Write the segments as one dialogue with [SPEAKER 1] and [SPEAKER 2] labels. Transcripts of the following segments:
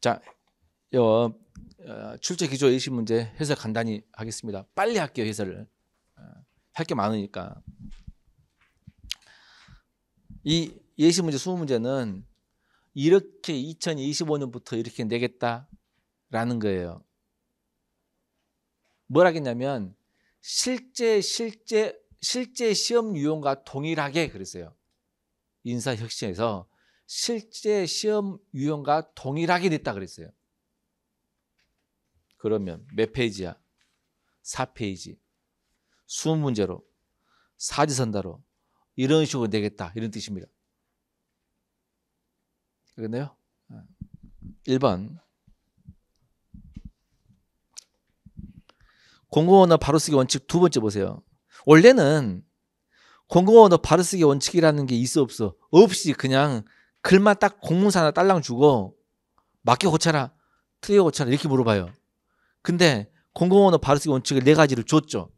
[SPEAKER 1] 자, 어, 출제 기조 예시 문제 해설 간단히 하겠습니다. 빨리 할게요, 해설을. 어, 할게 많으니까. 이 예시 문제, 수 문제는 이렇게 2025년부터 이렇게 내겠다라는 거예요. 뭘 하겠냐면 실제 실제 실제 시험 유형과 동일하게 그랬어요. 인사혁신에서 실제 시험 유형과 동일하게 됐다 그랬어요. 그러면 몇 페이지야? 4페이지. 수문 제로 사지선다로 이런 식으로 되겠다. 이런 뜻입니다. 알겠나요? 1번 예. 공공언어 바로쓰기 원칙 두 번째 보세요. 원래는 공공언어 바로쓰기 원칙이라는 게 있어 없어 없이 그냥 글만 딱 공문서 하나 딸랑 주고 맡겨 고쳐라 틀려 고쳐라 이렇게 물어봐요. 근데 공공원은 바로쓰기 원칙을 네 가지를 줬죠.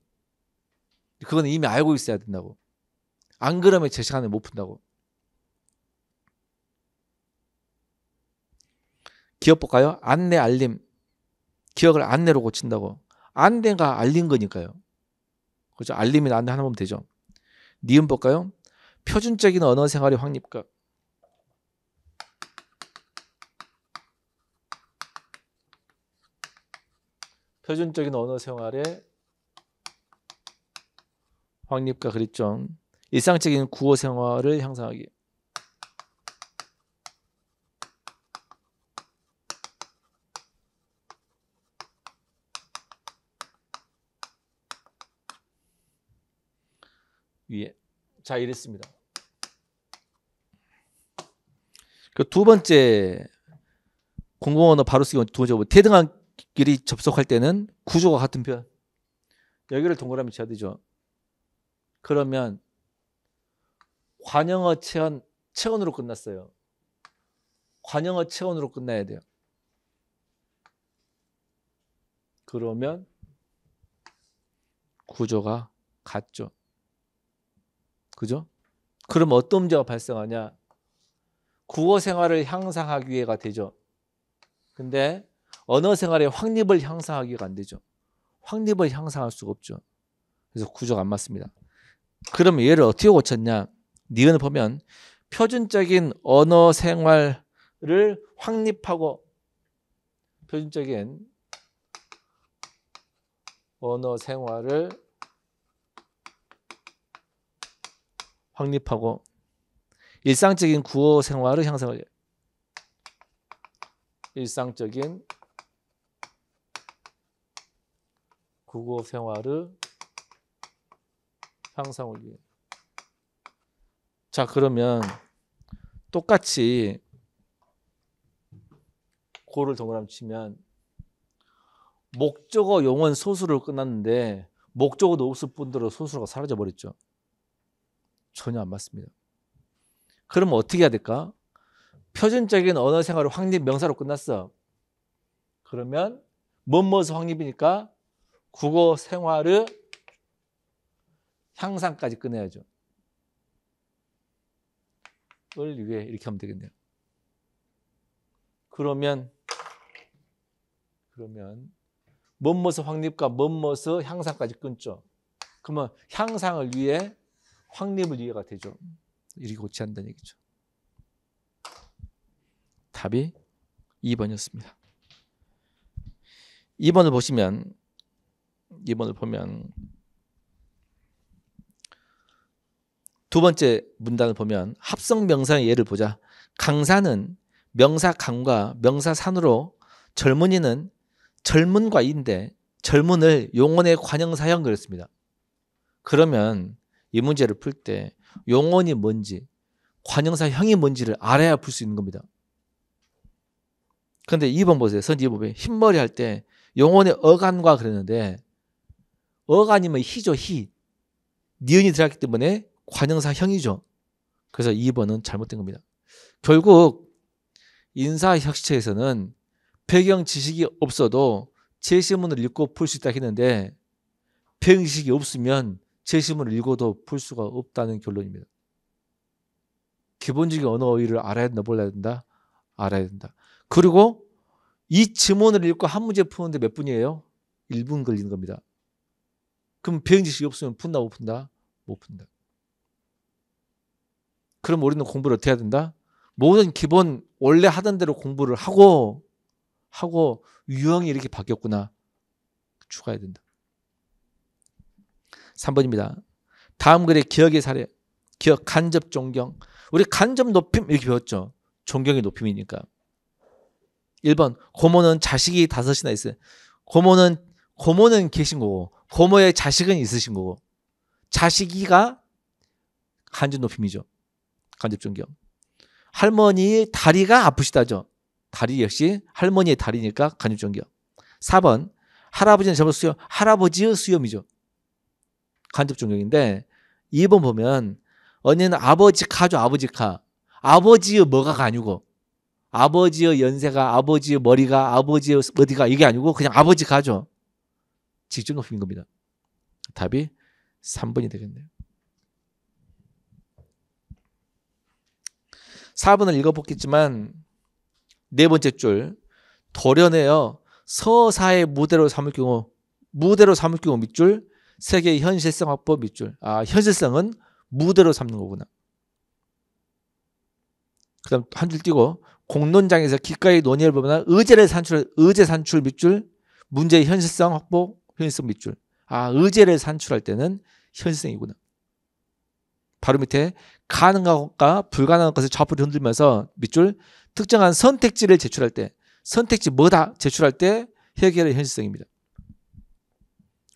[SPEAKER 1] 그거는 이미 알고 있어야 된다고. 안 그러면 제 시간에 못 푼다고. 기억 볼까요? 안내 알림. 기억을 안내로 고친다고. 안내가 알린 거니까요. 그렇죠? 알림이 나 안내 하나 보면 되죠. 니은 볼까요? 표준적인 언어 생활의 확립과 표준적인 언어 생활의 확립과 그립점, 일상적인 구어 생활을 향상하기. 위에 예. 자 이랬습니다. 그 두 번째 공공언어 바로 쓰기 두 번째 대등한 뭐, 끼리 접속할 때는 구조가 같은 편. 여기를 동그라미 쳐야 되죠. 그러면 관영어 체언 체언으로 끝났어요. 관영어 체언으로 끝나야 돼요. 그러면 구조가 같죠. 그죠? 그럼 어떤 문제가 발생하냐? 구어 생활을 향상하기 위해가 되죠. 근데 언어 생활에 확립을 향상하기가 안 되죠. 확립을 향상할 수가 없죠. 그래서 구조가 안 맞습니다. 그럼 얘를 어떻게 고쳤냐? 니은 보면 표준적인 언어 생활을 확립하고 표준적인 언어 생활을 확립하고 일상적인 구어 생활을 향상을 일상적인 국어 생활을 향상 올 위해. 자, 그러면 똑같이 고를 동그라미 치면 목적어 용언 소수를 끝났는데 목적어도 없을 뿐더러 소수가 사라져 버렸죠. 전혀 안 맞습니다. 그럼 어떻게 해야 될까? 표준적인 언어 생활을 확립 명사로 끝났어. 그러면 뭐뭐서 확립이니까 국어 생활의 향상까지 끊어야죠. 을 위해 이렇게 하면 되겠네요. 그러면 그러면 뭐뭐서 확립과 뭐뭐서 향상까지 끊죠. 그러면 향상을 위해 확립을 위해가 되죠. 이렇게 고치한다는 얘기죠. 답이 2번이었습니다. 2번을 보시면 2번을 보면 두 번째 문단을 보면 합성 명사의 예를 보자. 강사는 명사 강과 명사 산으로 젊은이는 젊은과 인데 젊은을 용언의 관형사형 그랬습니다. 그러면 이 문제를 풀 때 용언이 뭔지 관형사형이 뭔지를 알아야 풀 수 있는 겁니다. 그런데 2번 보세요. 선지 2번 흰머리 할 때 용언의 어간과 그랬는데 어가 아니면 희죠희 니은이 들어갔기 때문에 관형사 형이죠. 그래서 2번은 잘못된 겁니다. 결국 인사혁신체에서는 배경 지식이 없어도 제시문을 읽고 풀 수 있다 했는데 배경 지식이 없으면 제시문을 읽어도 풀 수가 없다는 결론입니다. 기본적인 언어 어휘를 알아야 된다, 몰라야 된다? 알아야 된다. 그리고 이 지문을 읽고 한 문제 푸는데 몇 분이에요? 1분 걸리는 겁니다. 그럼 배운 지식이 없으면 푼다 못 푼다? 못 푼다. 그럼 우리는 공부를 어떻게 해야 된다? 모든 기본 원래 하던 대로 공부를 하고 하고 유형이 이렇게 바뀌었구나. 추가해야 된다. 3번입니다. 다음 글에 기억의 사례. 기억 간접 존경. 우리 간접 높임 이렇게 배웠죠. 존경의 높임이니까. 1번 고모는 자식이 다섯이나 있어요. 고모는 고모는 계신 거고 고모의 자식은 있으신 거고 자식이가 간접 높임이죠. 간접 존경. 할머니의 다리가 아프시다죠. 다리 역시 할머니의 다리니까 간접 존경. 4번 할아버지는 잘못 수염 할아버지의 수염이죠. 간접 존경인데 2번 보면 언니는 아버지 카죠. 아버지 카. 아버지의 뭐가가 아니고 아버지의 연세가 아버지의 머리가 아버지의 어디가 이게 아니고 그냥 아버지 가죠. 직접 높인 겁니다. 답이 3번이 되겠네요. 4번을 읽어보겠지만네 번째 줄 도련하여 서사의 무대로 삼을 경우 무대로 삼을 경우 밑줄 세계의 현실성 확보 밑줄 아 현실성은 무대로 삼는 거구나. 그 다음 한줄 띄고 공론장에서 길가의 논의를 보거나 의제를 산출 의제 산출 밑줄 문제의 현실성 확보 현성 실 밑줄. 아, 의제를 산출할 때는 현실성이구나 바로 밑에 가능한 것과 불가능한 것을 좌표로 흔들면서 밑줄 특정한 선택지를 제출할 때 선택지 뭐다 제출할 때 해결의 현실성입니다.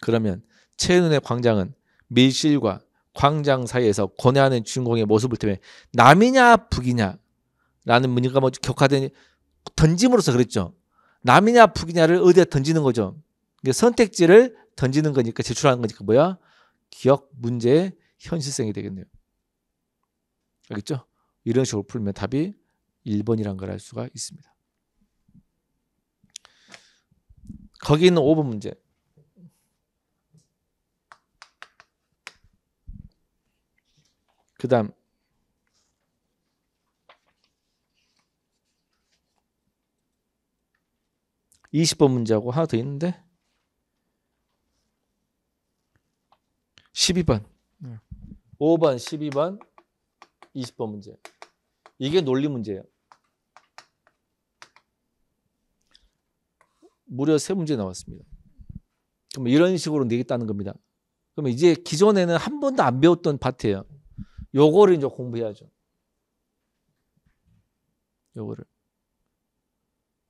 [SPEAKER 1] 그러면 최은의 광장은 밀실과 광장 사이에서 고뇌하는 주인공의 모습을 통해 남이냐 북이냐라는 문제가 먼저 격화된 던짐으로써 그랬죠. 남이냐 북이냐를 어디에 던지는 거죠. 선택지를 던지는 거니까 제출하는 거니까 뭐야? 기억 문제의 현실성이 되겠네요. 알겠죠? 이런 식으로 풀면 답이 1번이란 걸 알 수가 있습니다. 거기 있는 5번 문제. 그 다음 2 0번 문제하고 하나 더 있는데 12번. 네. 5번, 12번, 20번 문제. 이게 논리 문제예요. 무려 세 문제 나왔습니다. 그럼 이런 식으로 내겠다는 겁니다. 그럼 이제 기존에는 한 번도 안 배웠던 파트예요. 요거를 이제 공부해야죠. 요거를.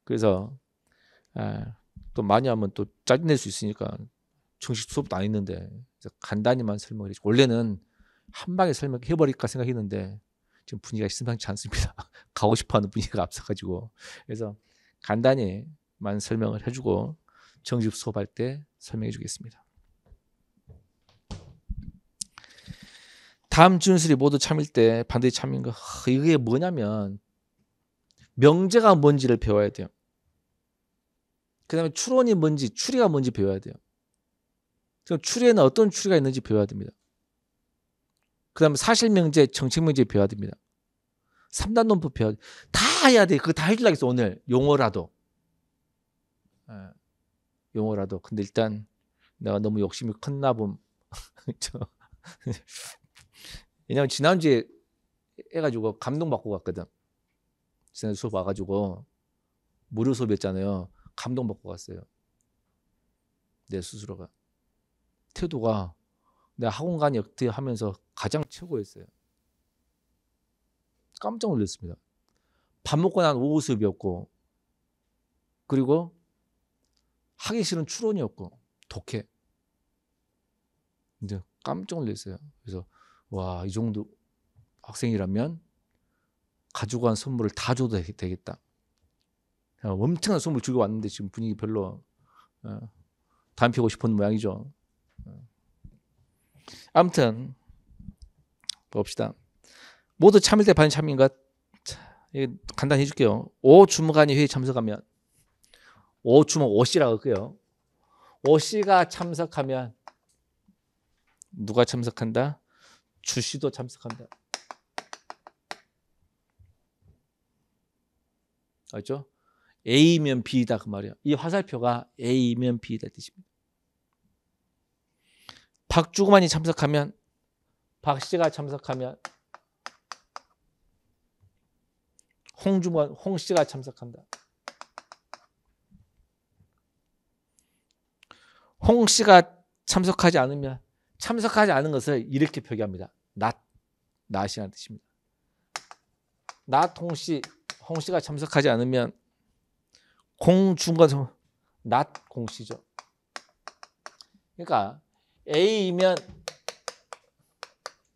[SPEAKER 1] 그래서 아, 또 많이 하면 또 짜증낼 수 있으니까 정식 수업도 안 했는데 간단히만 설명을 해주고 원래는 한 방에 설명해버릴까 생각했는데 지금 분위기가 심상치 않습니다. 가고 싶어하는 분위기가 앞서가지고 그래서 간단히만 설명을 해주고 정집 수업할 때 설명해주겠습니다. 다음 준수리 모두 참일 때 반드시 참인 거 이게 뭐냐면 명제가 뭔지를 배워야 돼요. 그 다음에 추론이 뭔지 추리가 뭔지 배워야 돼요. 그럼 추리에는 어떤 추리가 있는지 배워야 됩니다. 그 다음에 사실명제, 정책명제 배워야 됩니다. 3단 논법 배워야 다 해야 돼. 그거 다 해주려고 했어, 오늘. 용어라도. 예. 용어라도. 근데 일단 내가 너무 욕심이 컸나 봄. 왜냐면 지난주에 해가지고 감동받고 갔거든. 지난 수업 와가지고 무료 수업이었잖아요. 감동받고 갔어요. 내 스스로가. 태도가 내가 학원 간 역대 하면서 가장 최고였어요. 깜짝 놀랐습니다. 밥 먹고 난 오후 수업이었고 그리고 하기 싫은 추론이었고 독해. 이제 깜짝 놀랐어요. 그래서 와이 정도 학생이라면 가지고 간 선물을 다 줘도 되겠다. 어, 엄청난 선물 주고 왔는데 지금 분위기 별로 어, 담 피고 싶은 모양이죠. 아무튼 봅시다. 모두 참일 때 반이 참인 것. 간단히 해줄게요. 오 주무관이 회의 참석하면 오 주무 오 씨라고 할게요. 오 씨가 참석하면 누가 참석한다? 주 씨도 참석한다. 알죠? A면 B다 그 말이야. 이 화살표가 A면 B다 뜻입니다. 박주구만이 참석하면 박씨가 참석하면 홍주만 홍씨가 참석한다. 홍씨가 참석하지 않으면 참석하지 않은 것을 이렇게 표기합니다. 낫 낫이라는 뜻입니다. 낫 홍씨 홍씨가 참석하지 않으면 공중간 낫 공씨죠. 그러니까 A이면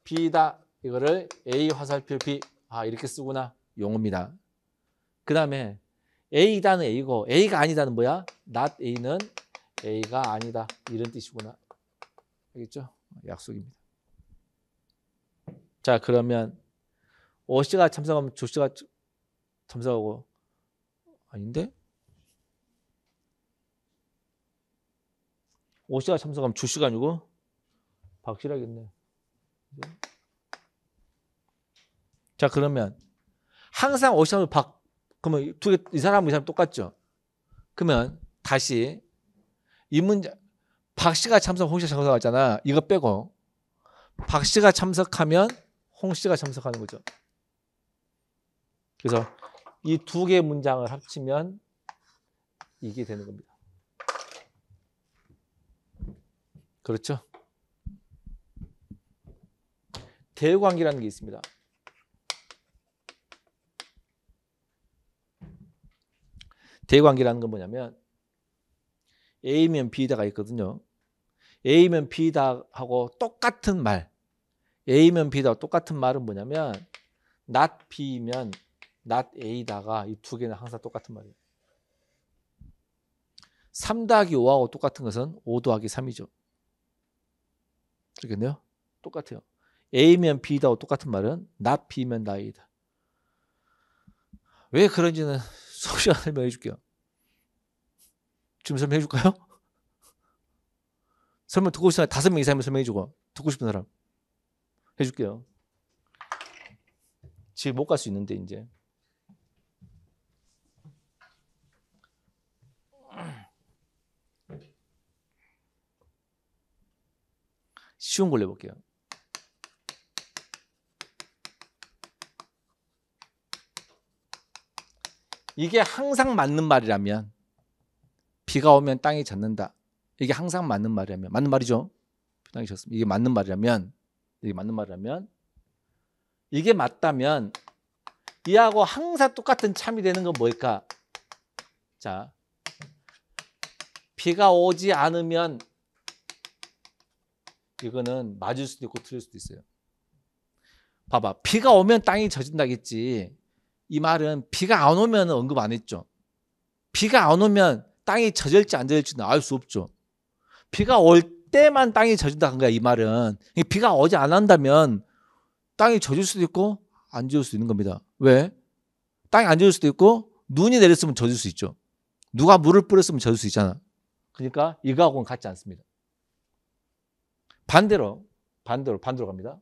[SPEAKER 1] B다. 이거를 A 화살표 B. 아 이렇게 쓰구나. 용어입니다. 그 다음에 A다는 A고 A가 아니다는 뭐야? not A는 A가 아니다. 이런 뜻이구나. 알겠죠? 약속입니다. 자 그러면 O 씨가 참석하면 조 씨가 참석하고 아닌데? 오시가 참석하면 주시가 아니고 박실하겠네. 자, 그러면 항상 5시간 박, 그러면 두 개, 이사람이 사람 똑같죠? 그러면 다시 이 문제, 박씨가 참석, 홍씨가 참석하잖아. 이거 빼고. 박씨가 참석하면 홍씨가 참석하는 거죠. 그래서 이 두 개의 문장을 합치면 이게 되는 겁니다. 그렇죠? 대관계라는 게 있습니다. 대관계라는 건 뭐냐면 A면 B다가 있거든요. A면 B다하고 똑같은 말 A면 b 다 똑같은 말은 뭐냐면 not B면 not A다가 이 두 개는 항상 똑같은 말이에요. 3 더하기 5하고 똑같은 것은 5 더하기 3이죠. 그렇겠네요. 똑같아요. A면 B다고 똑같은 말은 not B면 나이다. 왜 그런지는 소시간 설명해 줄게요. 지금 설명해 줄까요? 설명 듣고 싶은 사람 다섯 명 이상이면 설명해 주고 듣고 싶은 사람 해줄게요. 지금 못갈 수 있는데 이제 쉬운 걸로 해볼게요. 이게 항상 맞는 말이라면 비가 오면 땅이 젖는다. 이게 항상 맞는 말이라면 맞는 말이죠. 땅이 젖습니다. 이게 맞는 말이라면 이게 맞는 말이라면 이게 맞다면 이하고 항상 똑같은 참이 되는 건 뭘까? 자, 비가 오지 않으면 이거는 맞을 수도 있고 틀릴 수도 있어요. 봐봐. 비가 오면 땅이 젖은다겠지. 이 말은 비가 안 오면 언급 안 했죠. 비가 안 오면 땅이 젖을지 안 젖을지는 알 수 없죠. 비가 올 때만 땅이 젖은다 한 거야, 이 말은. 비가 오지 않는다면 땅이 젖을 수도 있고 안 젖을 수도 있는 겁니다. 왜? 땅이 안 젖을 수도 있고 눈이 내렸으면 젖을 수 있죠. 누가 물을 뿌렸으면 젖을 수 있잖아. 그러니까 이거하고는 같지 않습니다. 반대로 반대로 반대로 갑니다.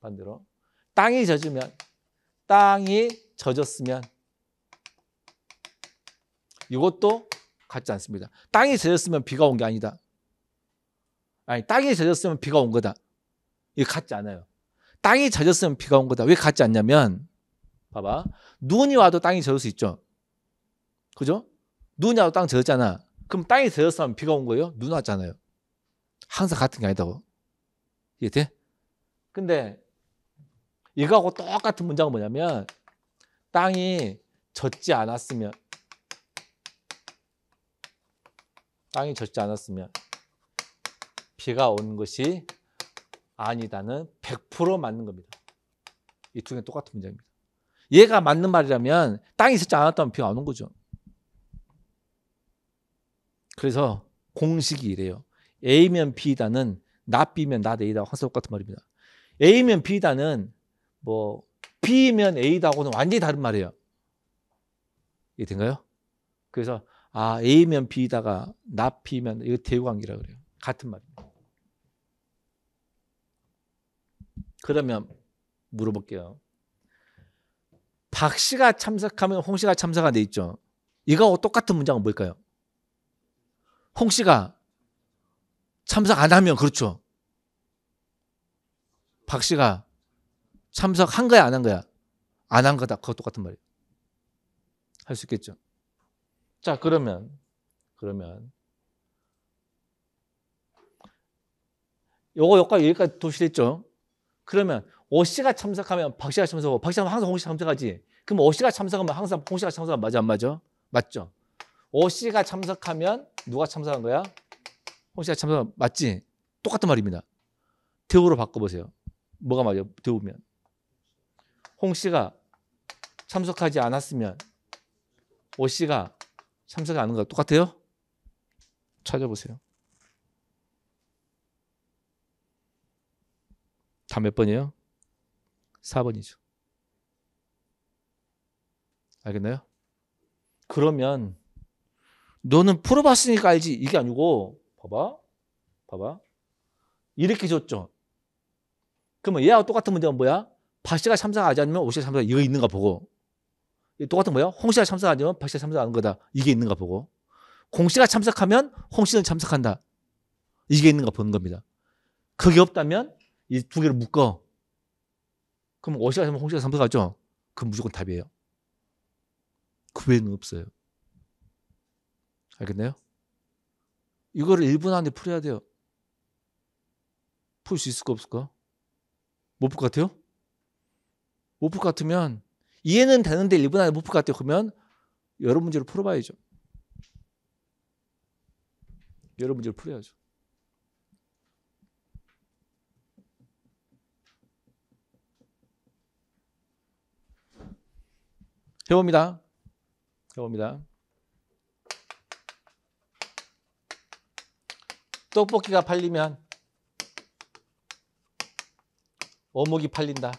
[SPEAKER 1] 반대로 땅이 젖으면 땅이 젖었으면 이것도 같지 않습니다. 땅이 젖었으면 비가 온 게 아니다. 아니 땅이 젖었으면 비가 온 거다. 이거 같지 않아요. 땅이 젖었으면 비가 온 거다. 왜 같지 않냐면 봐봐 눈이 와도 땅이 젖을 수 있죠. 그죠? 눈이 와도 땅 젖었잖아. 그럼 땅이 젖었으면 비가 온 거예요? 눈 왔잖아요. 항상 같은 게 아니다고. 이해 돼? 근데 이거하고 똑같은 문장은 뭐냐면 땅이 젖지 않았으면 땅이 젖지 않았으면 비가 오 것이 아니다는 100% 맞는 겁니다. 이 두개 똑같은 문장입니다. 얘가 맞는 말이라면 땅이 있지 않았다면 비가 안 온 거죠. 그래서 공식이 이래요. A면 B다는 나 B면 나 A다 항상 똑같은 말입니다. A면 B다는 뭐 B면 A다고는 완전히 다른 말이에요. 이해된가요? 그래서 아 A면 B다가 나 B면 이거 대우관계라 그래요. 같은 말입니다. 그러면 물어볼게요. 박 씨가 참석하면 홍 씨가 참석한 데 있죠. 이거하고 똑같은 문장은 뭘까요? 홍 씨가 참석 안 하면 그렇죠. 박 씨가 참석한 거야 안 한 거야? 안 한 거다. 그것 똑같은 말이에요. 할 수 있겠죠. 자 그러면 그러면 요거 요거 까지 여기까지 도시됐죠. 그러면 오 씨가 참석하면 박 씨가 참석하고 박 씨가 항상 홍 씨가 참석하지. 그럼 오 씨가 참석하면 항상 홍 씨가 참석하면 맞아 안 맞아? 맞죠. 오 씨가 참석하면 누가 참석한 거야? 홍씨야 참사 맞지? 똑같은 말입니다. 대우로 바꿔보세요. 뭐가 맞아요? 대우면. 홍씨가 참석하지 않았으면 오씨가 참석 이안한거 똑같아요? 찾아보세요. 다 몇 번이에요? 4번이죠. 알겠나요? 그러면 너는 풀어봤으니까 알지 이게 아니고 봐봐. 봐봐. 이렇게 줬죠. 그러면 얘하고 똑같은 문제는 뭐야? 박 씨가 참석하지 않으면 오 씨가 참석 이거 있는가 보고. 똑같은 뭐야? 홍 씨가 참석하지 않으면 박 씨가 참석하는 거다. 이게 있는가 보고. 공 씨가 참석하면 홍 씨는 참석한다. 이게 있는가 보는 겁니다. 그게 없다면 이 두 개를 묶어. 그럼 오 씨가 참석, 홍 씨가 참석하죠? 그럼 무조건 답이에요. 그 외에는 없어요. 알겠나요? 이거를 1분 안에 풀어야 돼요. 풀 수 있을까 없을까? 못 풀 것 같아요? 못 풀 것 같으면 이해는 되는데 1분 안에 못 풀 것 같아요. 그러면 여러 문제를 풀어봐야죠. 여러 문제를 풀어야죠. 해봅니다. 해봅니다. 떡볶이가 팔리면 어묵이 팔린다.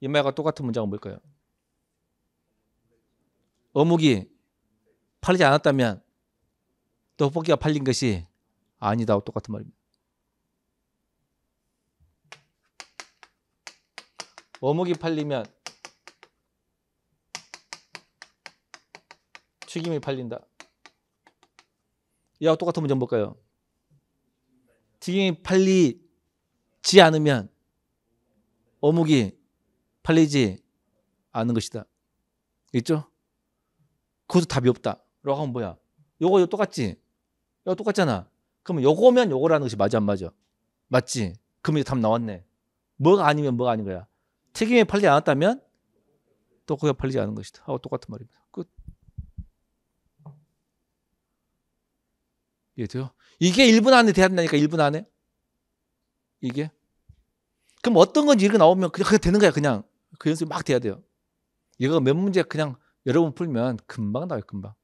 [SPEAKER 1] 이 말과 똑같은 문장은 뭘까요? 어묵이 팔리지 않았다면 떡볶이가 팔린 것이 아니다와 똑같은 말입니다. 어묵이 팔리면 튀김이 팔린다. 얘와 똑같은 문제 볼까요? 튀김이 팔리지 않으면 어묵이 팔리지 않는 것이다. 있죠? 그것도 답이 없다. 라고 하면 뭐야? 요거 똑같지? 요 똑같잖아. 그러면 요거면 요거라는 것이 맞아 안 맞아? 맞지? 그럼 이제 답 나왔네. 뭐가 아니면 뭐가 아닌 거야. 튀김이 팔리지 않았다면 또 그게 팔리지 않은 것이다. 하고 똑같은 말입니다. 이해돼요? 이게 1분 안에 돼야 된다니까 1분 안에 이게 그럼 어떤 건지 이게 나오면 그냥, 그 되는 거야 그냥 그 연습이 막 돼야 돼요 이거 몇 문제 그냥 여러 번 풀면 금방 나와요 금방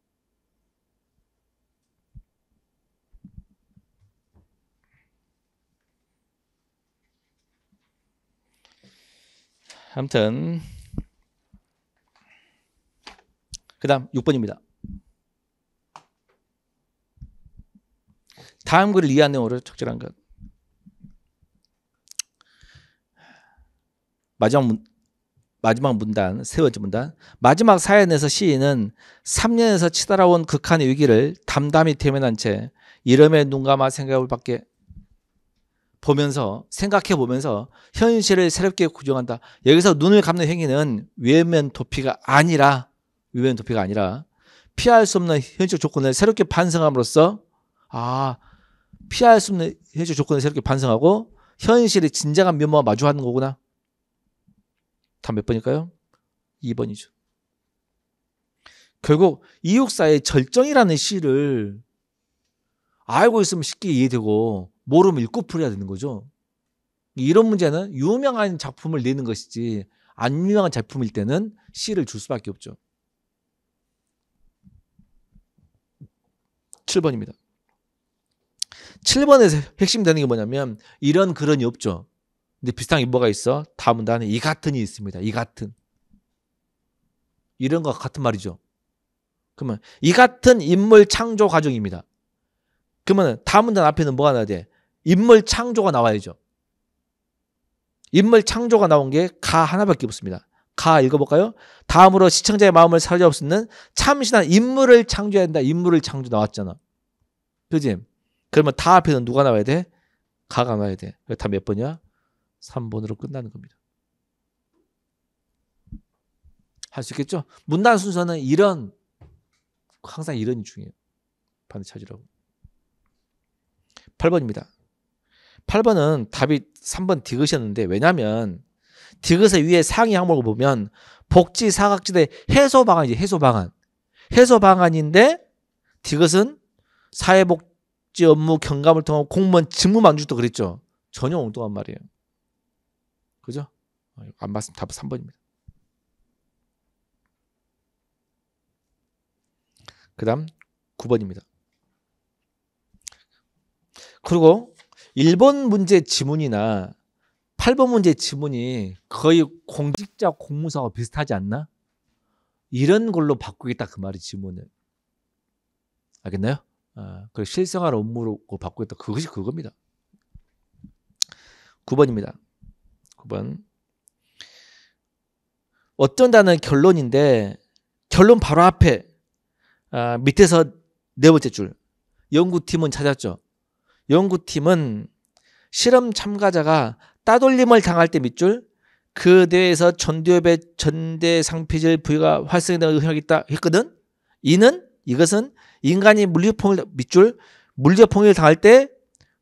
[SPEAKER 1] 아무튼 그 다음 6번입니다 다음 글을 이해한 내용으로 적절한 것. 마지막 문, 마지막 문단 세 번째 문단 마지막 사연에서 시인은 3년에서 치달아온 극한의 위기를 담담히 대면한 채 이름에 눈감아 생각을 밖에 보면서 생각해 보면서 현실을 새롭게 구정한다. 여기서 눈을 감는 행위는 외면 도피가 아니라 외면 도피가 아니라 피할 수 없는 현실 조건을 새롭게 반성함으로써 아 피할 수 없는 현실 조건을 새롭게 반성하고 현실의 진정한 면모와 마주하는 거구나. 답몇 번일까요? 2번이죠. 결국 이육사의 절정이라는 시를 알고 있으면 쉽게 이해되고 모르면 읽고 풀어야 되는 거죠. 이런 문제는 유명한 작품을 내는 것이지 안 유명한 작품일 때는 시를 줄 수밖에 없죠. 7번입니다. 7번에서 핵심되는 게 뭐냐면 이런 그런이 없죠. 근데 비슷한 게 뭐가 있어? 다음 문단에 이 같은이 있습니다. 이 같은. 이런 것 같은 말이죠. 그러면 이 같은 인물 창조 과정입니다. 그러면 다음 문단 앞에는 뭐가 나야 돼? 인물 창조가 나와야죠. 인물 창조가 나온 게 가 하나밖에 없습니다. 가 읽어볼까요? 다음으로 시청자의 마음을 사로잡수는 참신한 인물을 창조해야된다 인물을 창조 나왔잖아. 그지? 그러면 다 앞에는 누가 나와야 돼? 가가 나와야 돼. 다 몇 번이야? 3번으로 끝나는 겁니다. 할 수 있겠죠? 문단 순서는 이런 항상 이런이 중요해요. 반드시 찾으라고. 8번입니다. 8번은 답이 3번 디귿이었는데 왜냐면 디귿의 위에 상위 항목을 보면 복지 사각지대 해소 방안이지 해소 방안. 해소 방안인데 디귿은 사회복 지 복지 업무 경감을 통한 공무원 직무 만족도 그랬죠. 전혀 엉뚱한 말이에요. 그죠? 아, 안맞습니다 답은 3번입니다. 그 다음 9번입니다. 그리고 1번 문제 지문이나 8번 문제 지문이 거의 공직자 공무사와 비슷하지 않나? 이런 걸로 바꾸겠다 그 말이 지문을. 알겠나요? 어, 그 실생활 업무로 받고 있다. 그것이 그겁니다. 9번입니다. 9번. 어쩐다는 결론인데 결론 바로 앞에 아, 밑에서 네 번째 줄 연구팀은 찾았죠. 연구팀은 실험 참가자가 따돌림을 당할 때 밑줄 그 대회에서 전두엽의 전대 상피질 부위가 활성되는 의혹이 있다 했거든. 이는 이것은 인간이 물리폭풍을 적 밑줄 물리폭풍을 적 당할 때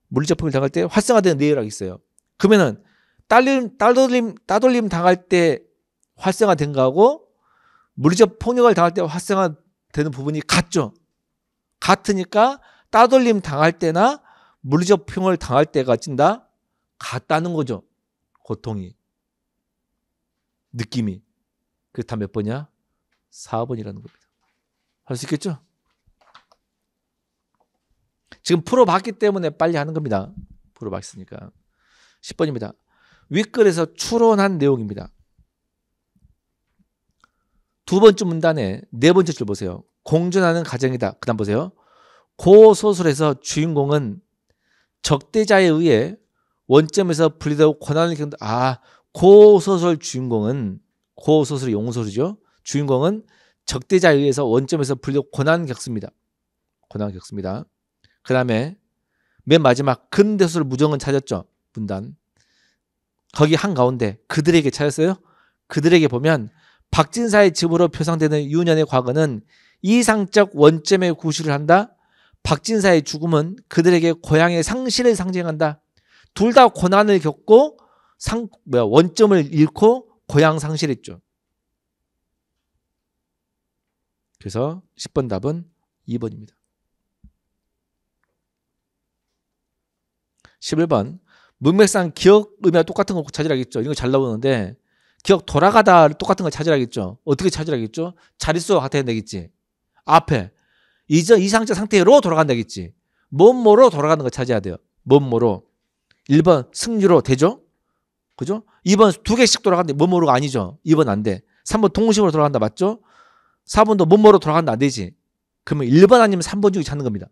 [SPEAKER 1] 물리폭풍을 적 당할 때 활성화되는 뇌혈압이 있어요. 그러면은 딸림 따돌림 따돌림 당할 때 활성화된 거하고 물리적 폭력을 당할 때 활성화되는 부분이 같죠. 같으니까 따돌림 당할 때나 물리적 폭력을 당할 때가 진다 같다는 거죠. 고통이 느낌이 그렇다 몇 번이야? 4번이라는 겁니다. 할수 있겠죠? 지금 풀어봤기 때문에 빨리 하는 겁니다. 풀어봤으니까. 10번입니다. 윗글에서 추론한 내용입니다. 두 번째 문단에 네 번째 줄 보세요. 공존하는 가정이다. 그 다음 보세요. 고 소설에서 주인공은 적대자에 의해 원점에서 분리되고 고난을 겪는, 아, 고 소설 주인공은, 고소설 용소설이죠. 주인공은 적대자에 의해서 원점에서 불류 고난 을 겪습니다. 고난 을 겪습니다. 그 다음에 맨 마지막 근대술 무정은 찾았죠. 분단. 거기 한가운데 그들에게 찾았어요. 그들에게 보면 박진사의 집으로 표상되는 유년의 과거는 이상적 원점에 구실을 한다. 박진사의 죽음은 그들에게 고향의 상실을 상징한다. 둘 다 고난을 겪고 상, 뭐야, 원점을 잃고 고향 상실했죠. 그래서 10번 답은 2번입니다. 11번 문맥상 기억 의미와 똑같은 거 찾으라겠죠. 이거잘 나오는데 기억 돌아가다를 똑같은 걸 찾으라겠죠. 어떻게 찾으라겠죠? 자릿수 같아야 되겠지. 앞에 이전 이상적 상태로 돌아간다겠지. 몸모로 돌아가는 걸 찾아야 돼요. 몸모로. 1번 승리로 되죠? 그죠? 2번 두 개씩 돌아간다. 몸모로가 아니죠. 2번 안 돼. 3번 동심으로 돌아간다. 맞죠? 4번도 몸모로 돌아간다 안 되지. 그러면 1번 아니면 3번 중에 찾는 겁니다.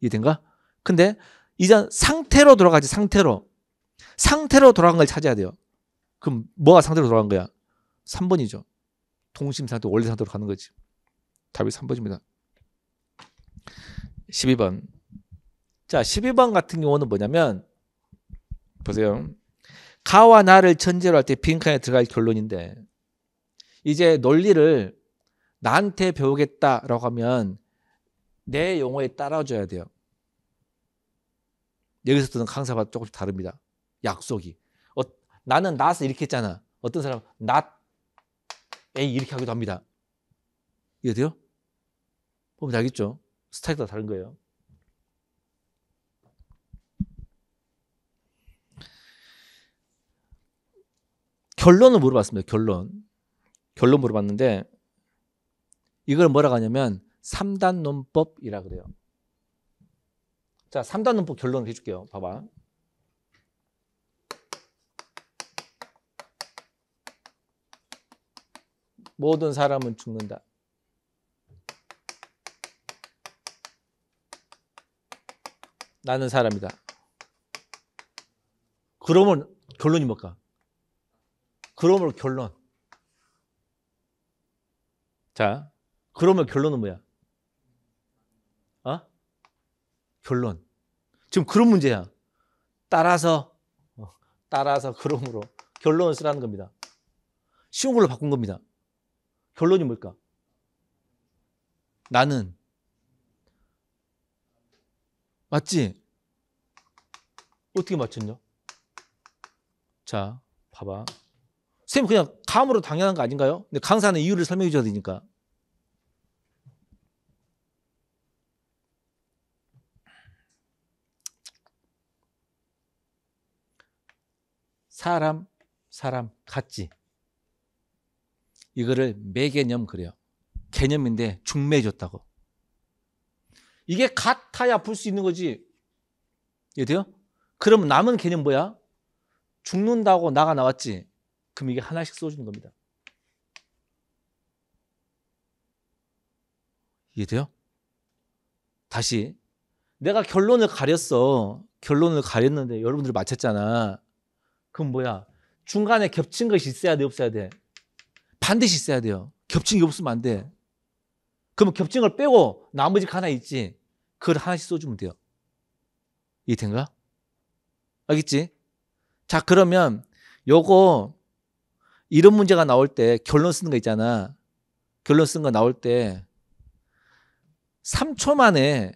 [SPEAKER 1] 이해된가? 근데 이제 상태로 돌아가지 상태로. 상태로 돌아간 걸 찾아야 돼요. 그럼 뭐가 상태로 돌아간 거야? 3번이죠. 동심 상태, 원래 상태로 가는 거지. 답이 3번입니다. 12번. 자, 12번 같은 경우는 뭐냐면 보세요. 가와 나를 전제로 할 때 빈칸에 들어갈 결론인데 이제 논리를 나한테 배우겠다라고 하면 내 용어에 따라줘야 돼요. 여기서부는 강사와 조금씩 다릅니다. 약속이. 어, 나는 나서 이렇게 했잖아. 어떤 사람은 낫, 에이, 이렇게 하기도 합니다. 이게 돼요? 보면 알겠죠? 스타일이 다 다른 거예요. 결론을 물어봤습니다. 결론. 결론 물어봤는데 이걸 뭐라고 하냐면 3단 논법이라 그래요. 자, 3단 논법 결론을 해줄게요. 봐봐. 모든 사람은 죽는다. 나는 사람이다. 그러면 결론이 뭘까? 그러면 결론. 자, 그러면 결론은 뭐야? 어? 결론. 지금 그런 문제야. 따라서, 어, 따라서, 그러므로. 결론을 쓰라는 겁니다. 쉬운 걸로 바꾼 겁니다. 결론이 뭘까? 나는. 맞지? 어떻게 맞췄냐? 자, 봐봐. 선생님 그냥 감으로 당연한 거 아닌가요? 근데 강사는 이유를 설명해 줘야 되니까. 사람, 사람 같지. 이거를 매개념 그래요. 개념인데 중매해줬다고. 이게 같아야 볼 수 있는 거지. 이해돼요? 그럼 남은 개념 뭐야? 죽는다고 나가 나왔지. 그럼 이게 하나씩 써주는 겁니다. 이해돼요? 다시 내가 결론을 가렸어. 결론을 가렸는데 여러분들 이 맞췄잖아. 그럼 뭐야? 중간에 겹친 것이 있어야 돼, 없어야 돼? 반드시 있어야 돼요. 겹친 게 없으면 안 돼. 그럼 겹친 걸 빼고 나머지 하나 있지. 그걸 하나씩 써주면 돼요. 이해된가? 알겠지? 자, 그러면 요거 이런 문제가 나올 때 결론 쓰는 거 있잖아. 결론 쓰는 거 나올 때 3초 만에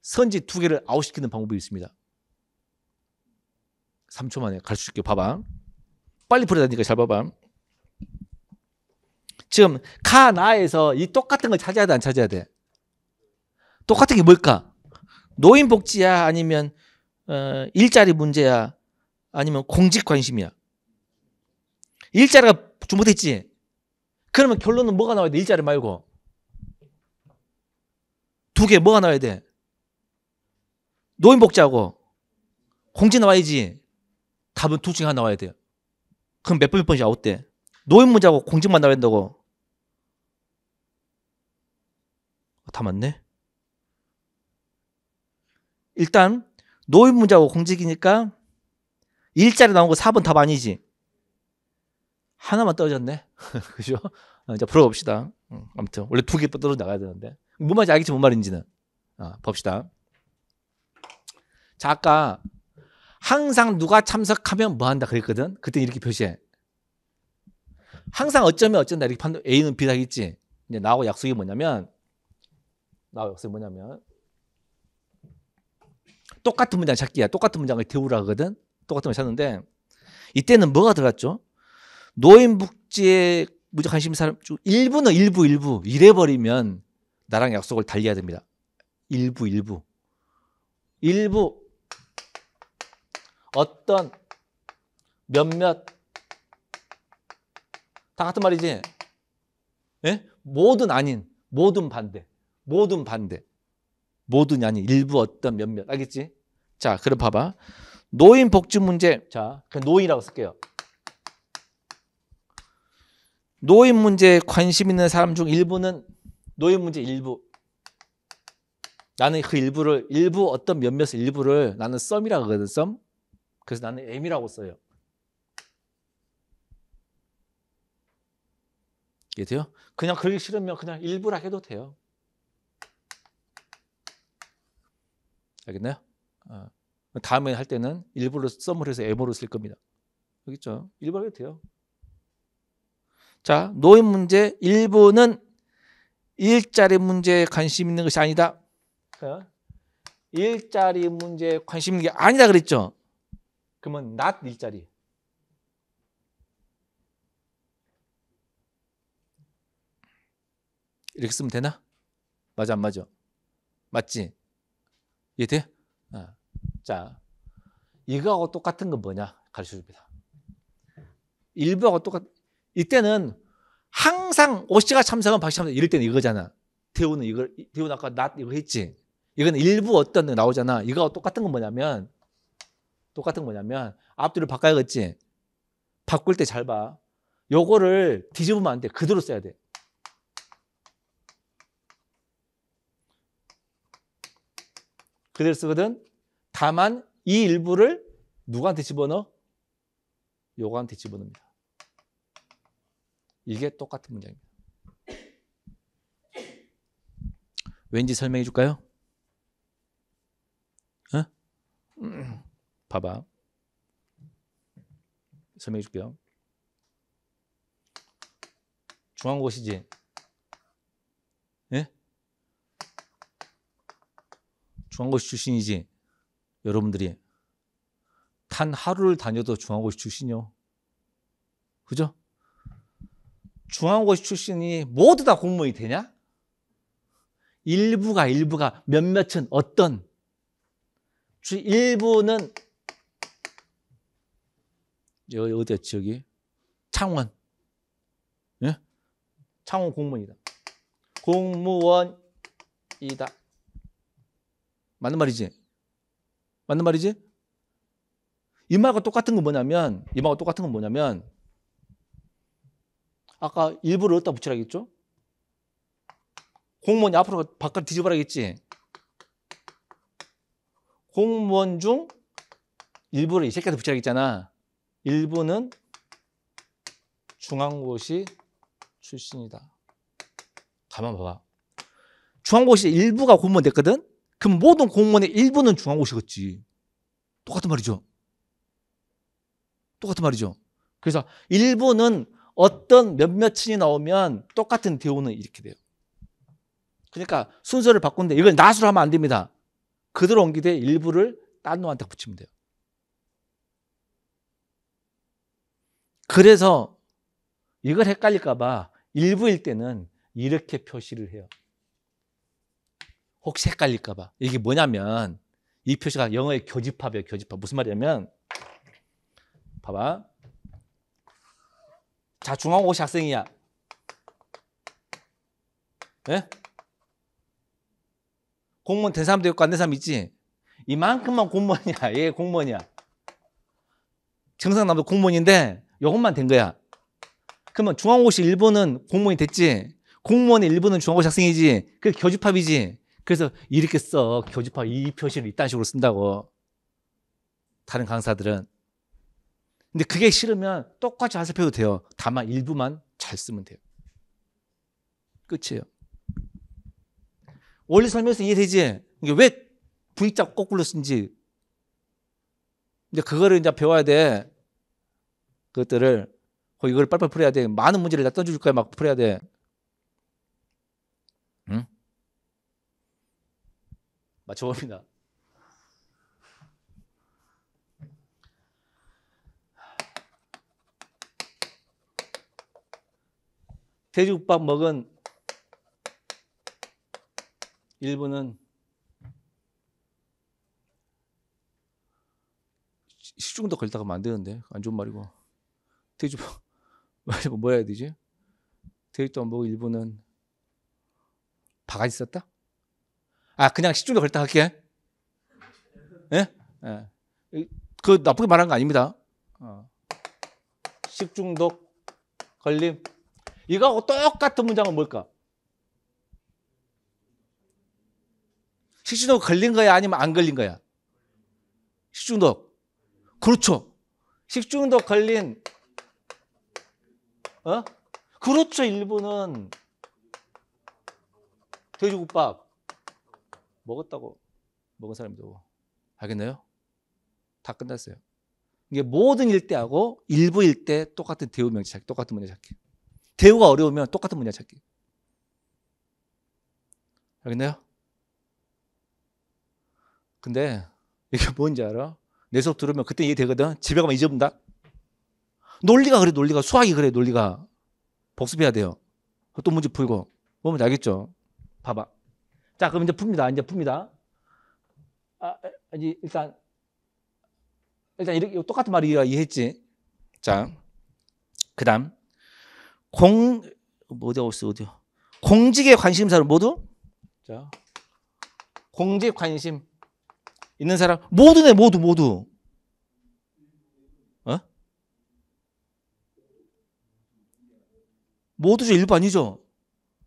[SPEAKER 1] 선지 두 개를 아웃시키는 방법이 있습니다. 3초 만에 갈 수 있게 봐봐. 빨리 풀어다니까 잘 봐봐. 지금 가나에서 이 똑같은 걸 찾아야 돼, 안 찾아야 돼? 똑같은 게 뭘까? 노인 복지야, 아니면 어, 일자리 문제야, 아니면 공직 관심이야. 일자리가 주목됐지. 그러면 결론은 뭐가 나와야 돼? 일자리 말고 두 개 뭐가 나와야 돼? 노인 복지하고 공지 나와야지. 답은 둘 중에 하나 나와야 돼요. 그럼 몇번몇 번씩 아웃돼. 노인 문제하고 공직만 나와야 된다고. 아, 다 맞네. 일단 노인 문제하고 공직이니까 일자리 나온 거 4번 답 아니지. 하나만 떨어졌네. 그죠? 어, 이제 풀어봅시다. 음, 아무튼 원래 두 개 떨어져 나가야 되는데. 뭔 말인지 알겠지 뭔 말인지는. 아, 봅시다. 자, 아까 항상 누가 참석하면 뭐 한다 그랬거든. 그때 이렇게 표시해. 항상 어쩌면 어쩐다 이렇게 판단 A는 B다 겠지 이제 나하고 약속이 뭐냐면 나하고 약속이 뭐냐면 똑같은 문장 찾기야. 똑같은 문장을 태우라 하거든. 똑같은 문장 찾는데 이때는 뭐가 들어갔죠? 노인 복지에 무지 관심 사람 중 일부는 일부 일부 이래 버리면 나랑 약속을 달리해야 됩니다. 일부 일부 일부 어떤 몇몇 다 같은 말이지. 예? 모든 아닌, 모든 반대, 모든 반대, 모든 아닌 일부 어떤 몇몇 알겠지? 자, 그럼 봐봐. 노인 복지 문제. 자, 그 노인이라고 쓸게요. 노인 문제에 관심 있는 사람 중 일부는 노인 문제 일부. 나는 그 일부를 일부 어떤 몇몇 일부를 나는 썸이라고 하거든. 썸. 그래서 나는 M이라고 써요. 이해 돼요? 그냥 그러기 싫으면 그냥 일부라 해도 돼요. 알겠나요? 어. 다음에 할 때는 일부러 써물해서 M으로 쓸 겁니다. 알겠죠? 일부러 해도 돼요. 자, 노인 문제 일부는 일자리 문제에 관심 있는 것이 아니다. 일자리 문제에 관심 있는 게 아니다 그랬죠? 그러면 낮 일자리. 이렇게 쓰면 되나? 맞아 안 맞아? 맞지? 이해돼? 어. 자, 이거하고 똑같은 건 뭐냐? 가르쳐줍니다. 일부하고 똑같. 이때는 항상 오씨가 참석은 박씨 참석 이럴 때는 이거잖아. 태우는 이걸 태우는 아까 낫 이거 했지. 이건 일부 어떤 거 나오잖아. 이거하고 똑같은 건 뭐냐면 똑같은 뭐냐면 앞뒤로 바꿔야겠지. 바꿀 때 잘 봐. 요거를 뒤집으면 안 돼. 그대로 써야 돼. 그대로 쓰거든. 다만 이 일부를 누구한테 집어넣어? 요거한테 집어넣습니다. 이게 똑같은 문장입니다. 왠지 설명해 줄까요? 어? 음. 봐봐. 설명해 줄게요. 중앙고시지. 예? 중앙고시 출신이지. 여러분들이 단 하루를 다녀도 중앙고시 출신이요. 그죠? 중앙고시 출신이 모두 다 공무원이 되냐? 일부가 일부가 몇몇은 어떤 일부는 여기 어디야지기 창원. 예? 창원 공무원이다. 공무원이다. 맞는 말이지? 맞는 말이지? 이 말과 똑같은 건 뭐냐면 이 말과 똑같은 건 뭐냐면 아까 일부를 어디다 붙이라겠죠? 공무원이 앞으로 바깥 뒤집어라겠지? 공무원 중 일부를 이 새끼한테 붙이라겠잖아. 일부는 중앙고시 출신이다. 가만 봐봐. 중앙고시 일부가 공무원 됐거든? 그럼 모든 공무원의 일부는 중앙고시겠지. 똑같은 말이죠. 똑같은 말이죠. 그래서 일부는 어떤 몇몇층이 나오면 똑같은 대우는 이렇게 돼요. 그러니까 순서를 바꾼데 이걸 나수로 하면 안 됩니다. 그대로 옮기되 일부를 딴 놈한테 붙이면 돼요. 그래서 이걸 헷갈릴까봐 일부일 때는 이렇게 표시를 해요. 혹시 헷갈릴까봐. 이게 뭐냐면 이 표시가 영어의 교집합이에요. 교집합. 무슨 말이냐면 봐봐. 자, 중앙고시 학생이야. 예? 공무원 된 사람도 있고 안 된 사람 있지? 이만큼만 공무원이야. 얘 공무원이야. 정상남도 공무원인데 이것만 된 거야. 그러면 중앙고시 일부는 공무원이 됐지. 공무원의 일부는 중앙고시 학생이지. 그게 교집합이지. 그래서 이렇게 써. 교집합 이 표시를 이딴 식으로 쓴다고. 다른 강사들은. 근데 그게 싫으면 똑같이 안 살펴도 돼요. 다만 일부만 잘 쓰면 돼요. 끝이에요. 원리 설명서 에 이해되지? 이게 왜 분익자 거꾸로 쓴지. 이제 그거를 이제 배워야 돼. 그것들을 이걸 빨리빨리 풀어야 돼. 많은 문제를 다 던져줄 거야. 막 풀어야 돼. 응? 맞춰봅니다. 돼지국밥 먹은 일부는 시중독 걸리다가 만드는데안 좋은 말이고 돼지 뭐, 뭐, 뭐 해야 되지? 돼지도 안 먹고 일부는 바가지 썼다? 아 그냥 식중독 걸렸다 할게. 예? 예. 그 나쁘게 말한 거 아닙니다. 어. 식중독 걸림. 이거하고 똑같은 문장은 뭘까? 식중독 걸린 거야 아니면 안 걸린 거야? 식중독. 그렇죠. 식중독 걸린 어? 그렇죠. 일본은 돼지국밥 먹었다고 먹은 사람도 알겠나요? 다 끝났어요. 이게 모든 일대하고 일부 일대 똑같은 대우 명제 찾기, 똑같은 문제 찾기. 대우가 어려우면 똑같은 문제 찾기. 알겠나요? 근데 이게 뭔지 알아? 내 수업 들으면 그때 이해되거든. 집에 가면 잊어본다. 논리가 그래 논리가 수학이 그래 논리가 복습해야 돼요. 또 문제 풀고 보면 알겠죠. 봐봐. 자 그럼 이제 풉니다. 이제 풉니다. 아, 이제 일단 일단 이렇게 똑같은 말을 이해했지. 자 그다음 공 어디 어디 어디. 공직에 관심 사람 모두 자 공직 관심 있는 사람 모두네 모두 모두 모두죠 일반이죠.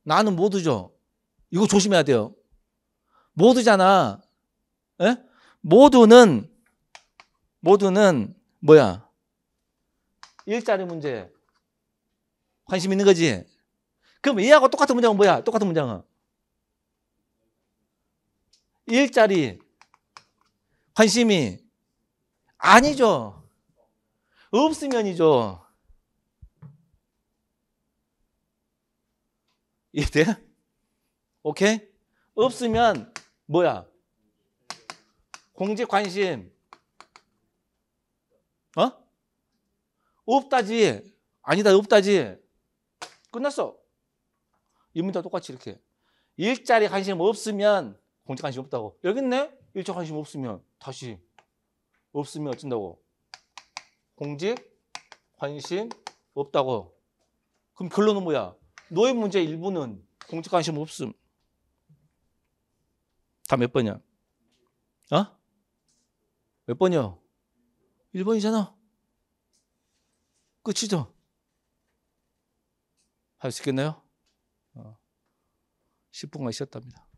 [SPEAKER 1] 나는 모두죠. 이거 조심해야 돼요. 모두잖아. 에? 모두는 모두는 뭐야? 일자리 문제 관심 있는 거지. 그럼 얘하고 똑같은 문장은 뭐야? 똑같은 문장은 일자리 관심이 아니죠. 없으면이죠. 이해돼? 오케이? 없으면 뭐야? 공직 관심 어? 없다지 아니다 없다지 끝났어 이 문제와 똑같이 이렇게 일자리 관심 없으면 공직 관심 없다고 여기 있네 일자 관심 없으면 다시 없으면 어쩐다고 공직 관심 없다고 그럼 결론은 뭐야 노예 문제 일부는 공적 관심 없음. 다 몇 번이야? 어? 몇 번이요? 1번이잖아. 끝이죠. 할 수 있겠나요? 어. 10분간 쉬었답니다.